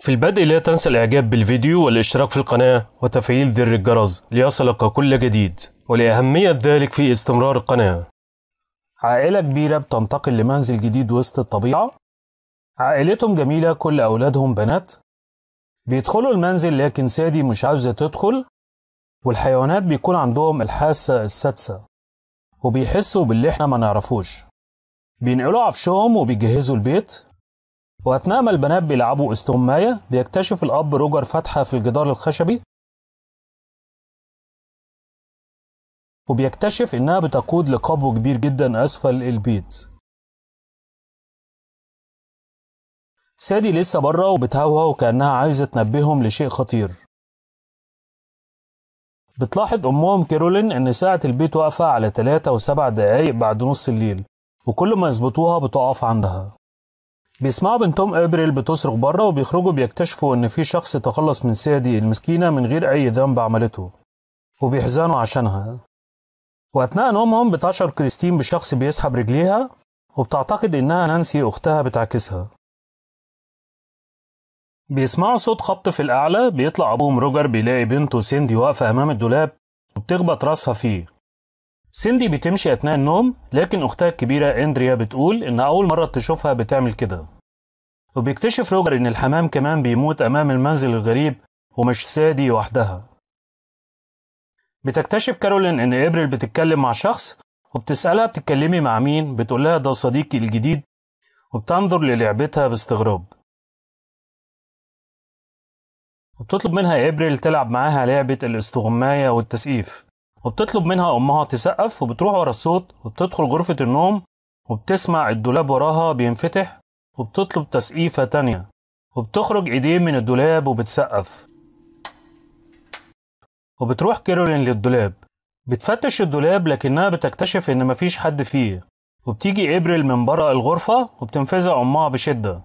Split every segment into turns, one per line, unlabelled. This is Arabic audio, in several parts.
في البدء لا تنسى الاعجاب بالفيديو والاشتراك في القناة وتفعيل زر الجرس ليصلك كل جديد ولأهمية ذلك في استمرار القناة عائلة كبيرة بتنتقل لمنزل جديد وسط الطبيعة عائلتهم جميلة كل أولادهم بنات بيدخلوا المنزل لكن سادي مش عاوزة تدخل والحيوانات بيكون عندهم الحاسة السادسة وبيحسوا باللي احنا ما نعرفوش بينقلوا عفشهم وبيجهزوا البيت وأثناء ما البنات بيلعبوا استغماية بيكتشف الأب روجر فتحة في الجدار الخشبي وبيكتشف إنها بتقود لقبو كبير جدا أسفل البيت
سادي لسه بره وبتهوه
وكأنها عايزة تنبههم لشيء خطير بتلاحظ أمهم كيرولين إن ساعة البيت واقفة على 3 و7 دقايق بعد نص الليل وكل ما يظبطوها بتقف عندها بيسمعوا بنتهم ابريل بتصرخ بره وبيخرجوا بيكتشفوا ان في شخص تخلص من سادي المسكينه من غير اي ذنب عملته وبيحزنوا عشانها واثناء نومهم بتشعر كريستين بشخص بيسحب رجليها وبتعتقد انها نانسي اختها بتعكسها بيسمعوا صوت خبط في الاعلى بيطلع ابوهم روجر بيلاقي بنته سيندي واقفه امام الدولاب وبتخبط راسها فيه سندي بتمشي أثناء النوم لكن أختها الكبيرة إندريا بتقول إن أول مرة تشوفها بتعمل كده وبيكتشف روجر إن الحمام كمان بيموت أمام المنزل الغريب ومش سادي وحدها بتكتشف كارولين إن إبريل بتتكلم مع شخص وبتسألها بتتكلمي مع مين بتقول لها ده صديقي الجديد وبتنظر للعبتها باستغراب وبتطلب منها إبريل تلعب معاها لعبة الاستغماية والتسقيف وبتطلب منها أمها تسقف وبتروح ورا الصوت وبتدخل غرفة النوم وبتسمع الدولاب وراها بينفتح وبتطلب تسقيفة تانية وبتخرج ايديه من الدولاب وبتسقف وبتروح كيرولين للدولاب بتفتش الدولاب لكنها بتكتشف ان مفيش حد فيه وبتيجي ابريل من برا الغرفة وبتنفذها امها بشدة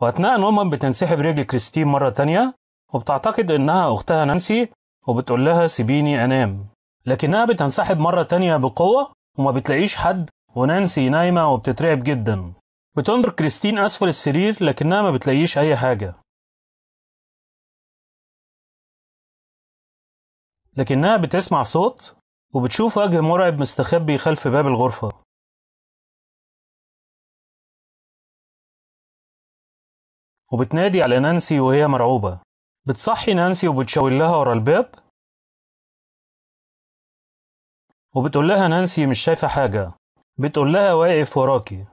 وأثناء نوما بتنسحب رجل كريستين مرة تانية وبتعتقد إنها أختها نانسي وبتقول لها سيبيني أنام لكنها بتنسحب مرة تانية بقوة وما بتلاقيش حد ونانسي نايمة وبتترعب جدا بتنظر كريستين أسفل السرير
لكنها ما بتلاقيش أي حاجة لكنها بتسمع صوت وبتشوف وجه مرعب مستخبي خلف باب الغرفة
وبتنادي على نانسي وهي مرعوبة بتصحي نانسي وبتشاور لها ورا الباب وبتقول لها نانسي مش شايفة حاجة بتقول لها واقف وراكي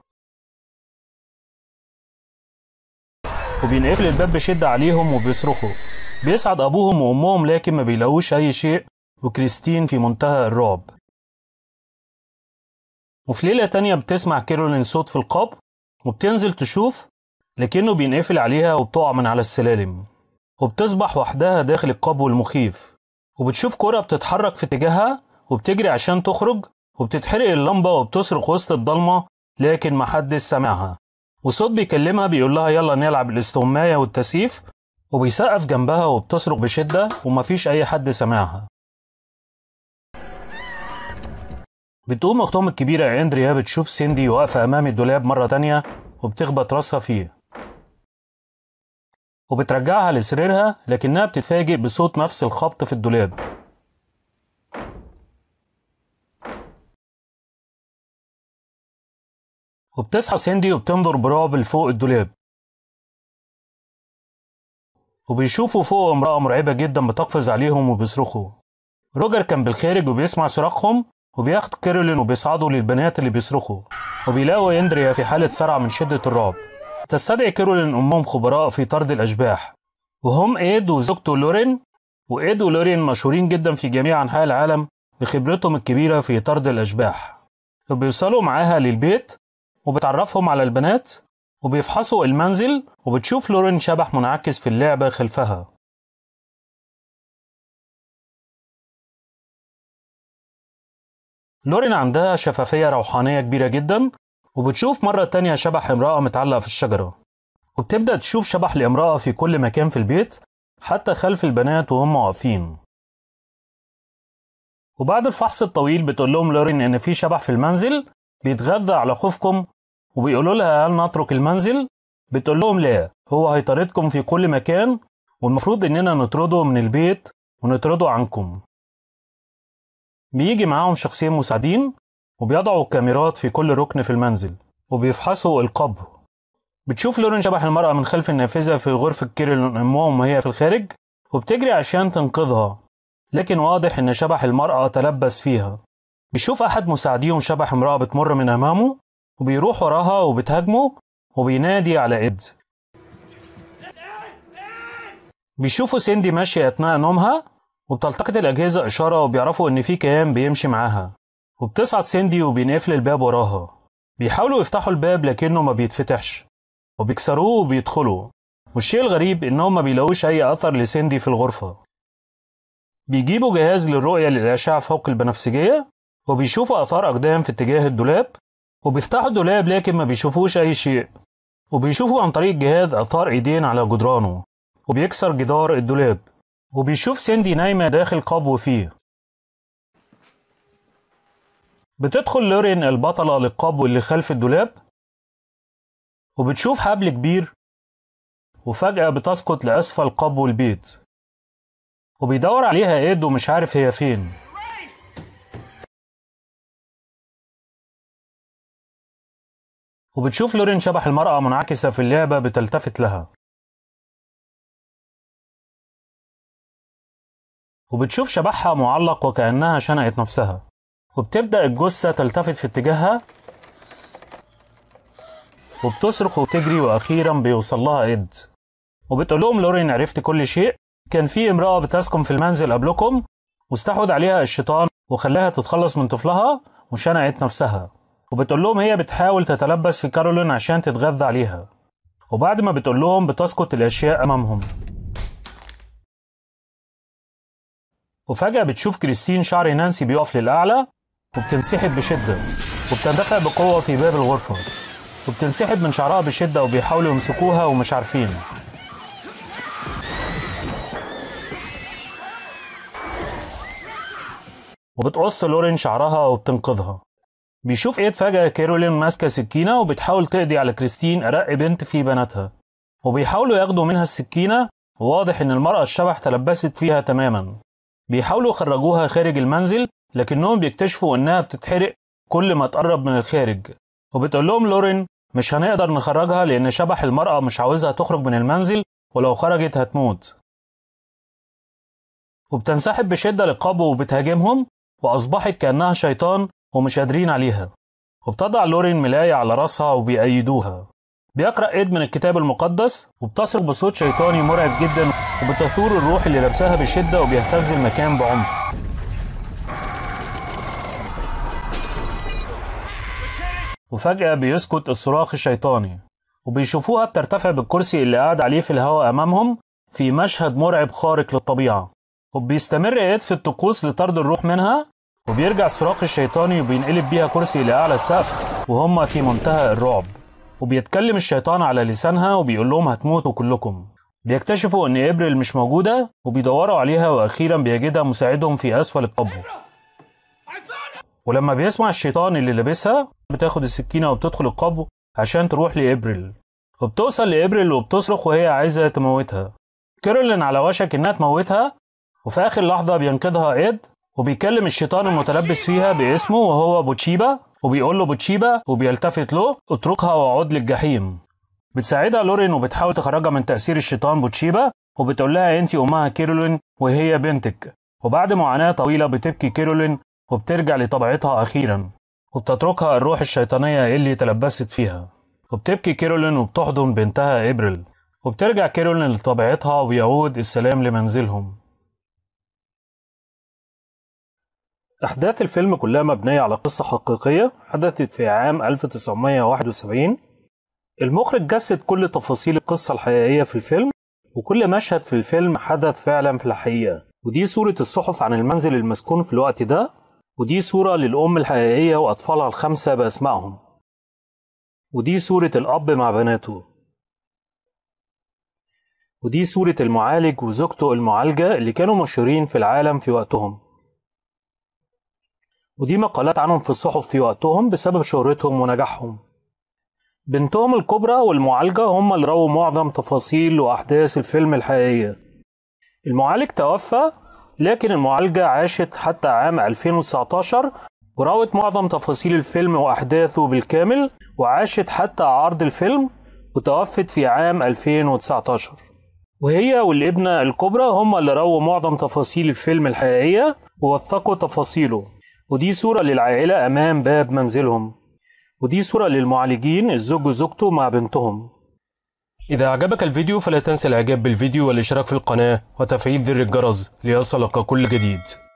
وبينقفل الباب بشدة عليهم وبيصرخوا بيسعد أبوهم وأمهم لكن ما بيلاقوش أي شيء وكريستين في منتهى الرعب وفي ليلة تانية بتسمع كيرولين صوت في القبر وبتنزل تشوف لكنه بينقفل عليها وبتقع من على السلالم وبتصبح وحدها داخل القبو المخيف وبتشوف كرة بتتحرك في اتجاهها وبتجري عشان تخرج وبتتحرق اللمبة وبتصرخ وسط الضلمة لكن محدش سامعها وصوت بيكلمها بيقول لها يلا نلعب الاستوماية والتسييف وبيسقف جنبها وبتصرخ بشدة ومفيش أي حد سامعها بتقوم أختهم الكبيرة أندريا بتشوف سيندي واقفة أمام الدولاب مرة تانية وبتخبط راسها فيه وبترجعها لسريرها لكنها بتتفاجئ بصوت نفس الخبط في الدولاب
وبتصحى سندي وبتنظر برعب لفوق الدولاب
وبيشوفوا فوق امرأة مرعبة جدا بتقفز عليهم وبيصرخوا روجر كان بالخارج وبيسمع صراخهم وبياخدوا كيرولين وبيصعدوا للبنات اللي بيصرخوا وبيلاقوا اندريا في حالة صرع من شدة الرعب تستدعي كيرولين أمهم خبراء في طرد الأشباح وهم إيد وزوجته لورين وإيد ولورين مشهورين جدا في جميع أنحاء العالم بخبرتهم الكبيرة في طرد الأشباح وبيوصلوا معاها للبيت وبتعرفهم على البنات وبيفحصوا المنزل وبتشوف لورين شبح منعكس في اللعبة خلفها
لورين عندها شفافية
روحانية كبيرة جدا وبتشوف مرة تانية شبح امرأة متعلق في الشجرة وبتبدأ تشوف شبح الامرأة في كل مكان في البيت حتى خلف البنات وهم واقفين وبعد الفحص الطويل بتقول لهم لورين إن في شبح في المنزل بيتغذى على خوفكم وبيقولوا لها هل نترك المنزل بتقول لهم لا هو هيطاردكم في كل مكان والمفروض اننا نطرده من البيت ونطرده عنكم بيجي معاهم شخصين مساعدين وبيضعوا كاميرات في كل ركن في المنزل وبيفحصوا القبر بتشوف لورين شبح المرأة من خلف النافذة في غرفة كيرلون أمهم وهي في الخارج وبتجري عشان تنقذها لكن واضح إن شبح المرأة تلبس فيها بيشوف أحد مساعديهم شبح امرأة بتمر من أمامه وبيروح وراها وبتهاجمه وبينادي على إد بيشوفوا سندي ماشية أثناء نومها وبتلتقط الأجهزة إشارة وبيعرفوا إن في كيان بيمشي معاها وبتصعد سندي وبينقفل الباب وراها بيحاولوا يفتحوا الباب لكنه ما بيتفتحش وبيكسروه وبيدخلوا والشيء الغريب إنهم ما بيلاقوش أي أثر لسندي في الغرفة بيجيبوا جهاز للرؤية للأشعة فوق البنفسجية وبيشوفوا آثار أقدام في اتجاه الدولاب وبيفتحوا الدولاب لكن ما بيشوفوش أي شيء وبيشوفوا عن طريق الجهاز آثار إيدين على جدرانه وبيكسر جدار الدولاب وبيشوف سندي نايمة داخل قبو فيه بتدخل لورين البطلة للقبو اللي خلف الدولاب وبتشوف حبل كبير وفجأة بتسقط لأسفل قبو البيت وبيدور عليها إيد ومش عارف هي فين
وبتشوف لورين شبح المرأة منعكسة في اللعبة بتلتفت لها
وبتشوف شبحها معلق وكأنها شنقت نفسها وبتبدأ الجثة تلتفت في اتجاهها وبتصرخ وتجري وأخيرا بيوصل لها إد وبتقول لهم لورين عرفت كل شيء كان في امرأة بتسكن في المنزل قبلكم واستحوذ عليها الشيطان وخلاها تتخلص من طفلها وشنقت نفسها وبتقول لهم هي بتحاول تتلبس في كارولين عشان تتغذى عليها وبعد ما بتقول لهم بتسقط الأشياء أمامهم وفجأة بتشوف كريستين شعر نانسي بيقف للأعلى وبتنسحب بشدة وبتندفع بقوة في باب الغرفة وبتنسحب من شعرها بشدة وبيحاولوا يمسكوها ومش عارفين وبتقص لورين شعرها وبتنقذها بيشوف ايد فجأة كارولين ماسكة سكينة وبتحاول تقضي على كريستين أرق بنت في بناتها وبيحاولوا ياخدوا منها السكينة وواضح إن المرأة الشبح تلبست فيها تماما بيحاولوا يخرجوها خارج المنزل لكنهم بيكتشفوا إنها بتتحرق كل ما تقرب من الخارج وبتقول لهم لورين مش هنقدر نخرجها لأن شبح المرأة مش عاوزها تخرج من المنزل ولو خرجت هتموت وبتنسحب بشدة لقابه وبتهاجمهم وأصبحت كأنها شيطان ومش قادرين عليها وبتضع لورين ملاية على راسها وبيأيدوها بيقرأ إيد من الكتاب المقدس وبتصرخ بصوت شيطاني مرعب جدا وبتثور الروح اللي لابساها بشدة وبيهتز المكان بعنف وفجأة بيسكت الصراخ الشيطاني وبيشوفوها بترتفع بالكرسي اللي قاعد عليه في الهواء أمامهم في مشهد مرعب خارق للطبيعة وبيستمر إيد في الطقوس لطرد الروح منها وبيرجع الصراخ الشيطاني وبينقلب بيها كرسي لأعلى السقف وهم في منتهى الرعب وبيتكلم الشيطان على لسانها وبيقول لهم هتموتوا كلكم بيكتشفوا ان ابريل مش موجودة وبيدوروا عليها واخيرا بيجدها مساعدهم في اسفل القبو ولما بيسمع الشيطان اللي لابسها بتاخد السكينة وبتدخل القبو عشان تروح لابريل وبتوصل لابريل وبتصرخ وهي عايزة تموتها كيرولين على وشك انها تموتها وفي اخر لحظة بينقذها ايد وبيكلم الشيطان المتلبس فيها باسمه وهو بوتشيبا وبيقول له بوتشيبا وبيلتفت له اتركها واعد للجحيم بتساعدها لورين وبتحاول تخرجها من تأثير الشيطان بوتشيبا وبتقول لها انت امها كيرولين وهي بنتك وبعد معاناة طويلة بتبكي كيرولين وبترجع لطبيعتها أخيرا وبتتركها الروح الشيطانية اللي تلبست فيها وبتبكي كيرولين وبتحضن بنتها إبريل وبترجع كيرولين لطبيعتها وبيعود السلام لمنزلهم أحداث الفيلم كلها مبنية على قصة حقيقية حدثت في عام 1971 المخرج جسد كل تفاصيل القصة الحقيقية في الفيلم وكل مشهد في الفيلم حدث فعلا في الحقيقة ودي صورة الصحف عن المنزل المسكون في الوقت ده ودي صورة للأم الحقيقية وأطفالها الخمسة بأسمائهم ودي صورة الأب مع بناته ودي صورة المعالج وزوجته المعالجة اللي كانوا مشهورين في العالم في وقتهم ودي مقالات عنهم في الصحف في وقتهم بسبب شهرتهم ونجاحهم بنتهم الكبرى والمعالجة هم اللي رووا معظم تفاصيل وأحداث الفيلم الحقيقية المعالج توفى لكن المعالجة عاشت حتى عام 2019 وروت معظم تفاصيل الفيلم وأحداثه بالكامل وعاشت حتى عرض الفيلم وتوفت في عام 2019 وهي والابنة الكبرى هم اللي رووا معظم تفاصيل الفيلم الحقيقية ووثقوا تفاصيله ودي صورة للعائلة أمام باب منزلهم ودي صورة للمعالجين الزوج وزوجته مع بنتهم إذا أعجبك الفيديو فلا تنسى الإعجاب بالفيديو والاشتراك في القناة وتفعيل زر الجرس ليصلك كل جديد